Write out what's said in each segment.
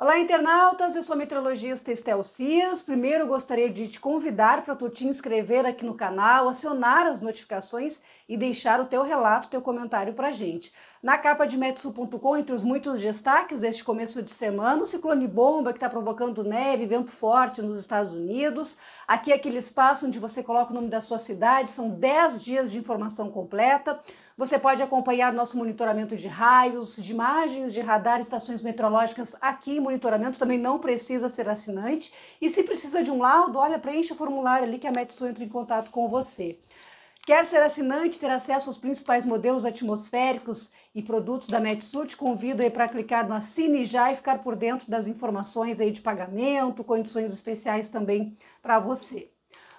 Olá, internautas! Eu sou a meteorologista Estel Cias. Primeiro, gostaria de te convidar para tu te inscrever aqui no canal, acionar as notificações e deixar o teu relato, teu comentário para gente. Na capa de metsul.com, entre os muitos destaques deste começo de semana, o ciclone bomba que está provocando neve, vento forte nos Estados Unidos. Aqui é aquele espaço onde você coloca o nome da sua cidade, são 10 dias de informação completa. Você pode acompanhar nosso monitoramento de raios, de imagens de radar, estações meteorológicas aqui. Monitoramento também não precisa ser assinante. E se precisa de um laudo, olha, preencha o formulário ali que a Metsu entra em contato com você. Quer ser assinante, ter acesso aos principais modelos atmosféricos e produtos da Metsu? Te convido aí para clicar no Assine Já e ficar por dentro das informações aí de pagamento, condições especiais também para você.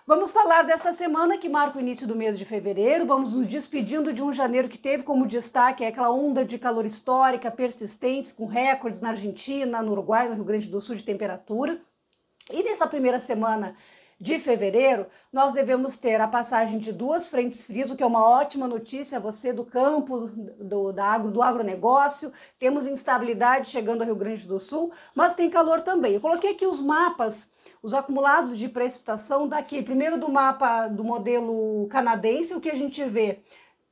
Vamos falar desta semana que marca o início do mês de fevereiro. Vamos nos despedindo de um janeiro que teve como destaque aquela onda de calor histórica persistente, com recordes na Argentina, no Uruguai, no Rio Grande do Sul de temperatura. E nessa primeira semana de fevereiro, nós devemos ter a passagem de duas frentes frias, o que é uma ótima notícia você do campo do, da agro, do agronegócio. Temos instabilidade chegando ao Rio Grande do Sul, mas tem calor também. Eu coloquei aqui os mapas os acumulados de precipitação daqui, primeiro do mapa do modelo canadense, o que a gente vê?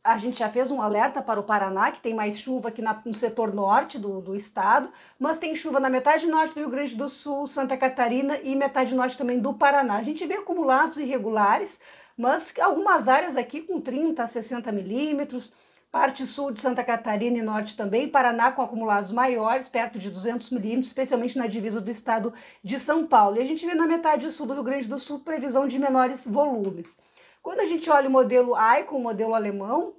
A gente já fez um alerta para o Paraná, que tem mais chuva aqui na, no setor norte do, do estado, mas tem chuva na metade norte do Rio Grande do Sul, Santa Catarina e metade norte também do Paraná. A gente vê acumulados irregulares, mas algumas áreas aqui com 30 a 60 milímetros Parte sul de Santa Catarina e norte também, Paraná com acumulados maiores, perto de 200 milímetros, especialmente na divisa do estado de São Paulo. E a gente vê na metade sul do Rio Grande do Sul previsão de menores volumes. Quando a gente olha o modelo ICON, o modelo alemão,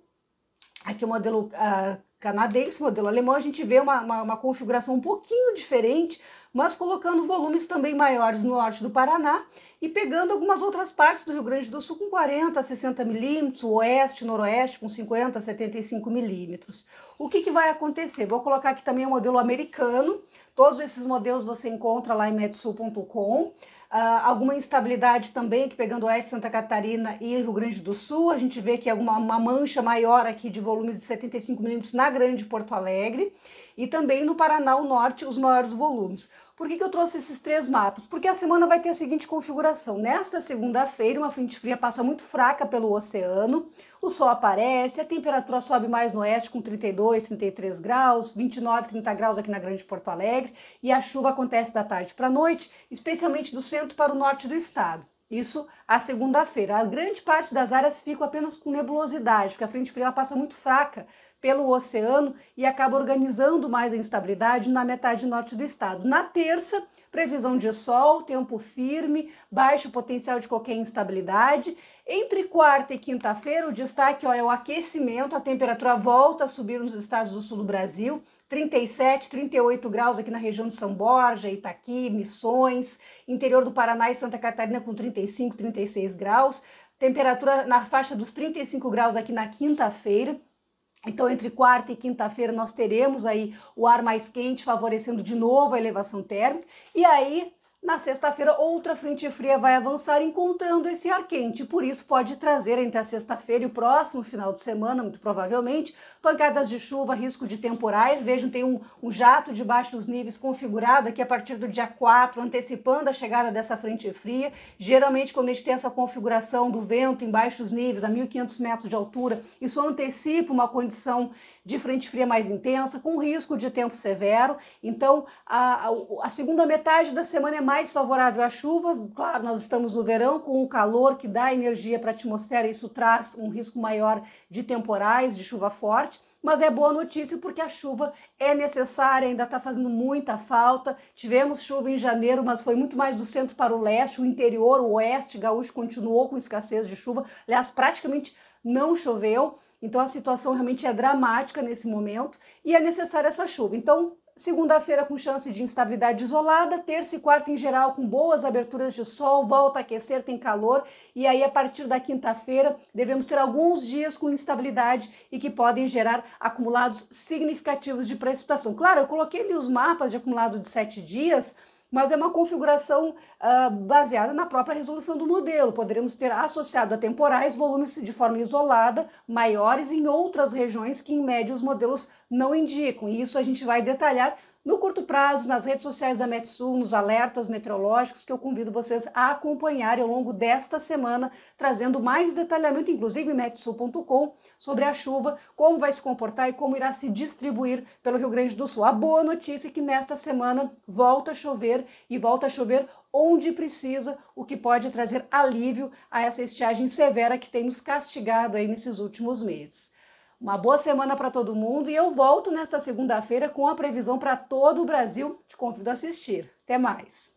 aqui o modelo uh, canadense, modelo alemão, a gente vê uma, uma, uma, configuração um pouquinho diferente, mas colocando volumes também maiores no norte do Paraná e pegando algumas outras partes do Rio Grande do Sul com 40 a 60 milímetros, oeste, noroeste com 50 a 75 milímetros. O que, que vai acontecer? Vou colocar aqui também o um modelo americano, todos esses modelos você encontra lá em metsul.com. Uh, ah, alguma instabilidade também, que pegando oeste, Santa Catarina e Rio Grande do Sul, a gente vê que é uma mancha maior aqui de volumes de 75 milímetros na Grande Porto Alegre e também no Paraná, o norte, os maiores volumes. Por que, que eu trouxe esses três mapas? Porque a semana vai ter a seguinte configuração. Nesta segunda-feira, uma frente fria passa muito fraca pelo oceano, o sol aparece, a temperatura sobe mais no oeste com 32, 33 graus, 29, 30 graus aqui na Grande Porto Alegre, e a chuva acontece da tarde para a noite, especialmente do centro para o norte do estado. Isso a segunda-feira. A grande parte das áreas ficam apenas com nebulosidade, porque a frente fria passa muito fraca pelo oceano e acaba organizando mais a instabilidade na metade norte do estado. Na terça, previsão de sol, tempo firme, baixo potencial de qualquer instabilidade. Entre quarta e quinta-feira, o destaque ó, é o aquecimento, a temperatura volta a subir nos estados do sul do Brasil. 37, 38 graus aqui na região de São Borja, Itaqui, Missões, interior do Paraná e Santa Catarina com 35, 36 graus. Temperatura na faixa dos 35 graus aqui na quinta-feira. Então, entre quarta e quinta-feira, nós teremos aí o ar mais quente favorecendo de novo a elevação térmica. E aí, na sexta-feira, outra frente fria vai avançar encontrando esse ar quente, por isso pode trazer entre a sexta-feira e o próximo final de semana, muito provavelmente, pancadas de chuva, risco de temporais. Vejam, tem um, um jato de baixos níveis configurado aqui a partir do dia 4, antecipando a chegada dessa frente fria. Geralmente, quando a gente tem essa configuração do vento em baixos níveis, a 1.500 metros de altura, isso antecipa uma condição de frente fria mais intensa, com risco de tempo severo. Então, a, a, a segunda metade da semana é mais favorável à chuva. Claro, nós estamos no verão com o calor que dá energia para a atmosfera, isso traz um risco maior de temporais, de chuva forte. Mas é boa notícia porque a chuva é necessária, ainda está fazendo muita falta. Tivemos chuva em janeiro, mas foi muito mais do centro para o leste, o interior, o oeste gaúcho continuou com escassez de chuva. Aliás, praticamente não choveu. Então a situação realmente é dramática nesse momento e é necessária essa chuva. Então, Segunda-feira com chance de instabilidade isolada, terça e quarta em geral com boas aberturas de sol, volta a aquecer, tem calor, e aí a partir da quinta-feira devemos ter alguns dias com instabilidade e que podem gerar acumulados significativos de precipitação. Claro, eu coloquei ali os mapas de acumulado de sete dias, mas é uma configuração uh, baseada na própria resolução do modelo. Poderíamos ter associado a temporais volumes de forma isolada, maiores em outras regiões que, em média, os modelos não indicam. E isso a gente vai detalhar no curto prazo, nas redes sociais da Metsul, nos alertas meteorológicos, que eu convido vocês a acompanharem ao longo desta semana, trazendo mais detalhamento, inclusive em metsul.com, sobre a chuva, como vai se comportar e como irá se distribuir pelo Rio Grande do Sul. A boa notícia é que nesta semana volta a chover e volta a chover onde precisa, o que pode trazer alívio a essa estiagem severa que tem nos castigado aí nesses últimos meses. Uma boa semana para todo mundo e eu volto nesta segunda-feira com a previsão para todo o Brasil. Te convido a assistir. Até mais!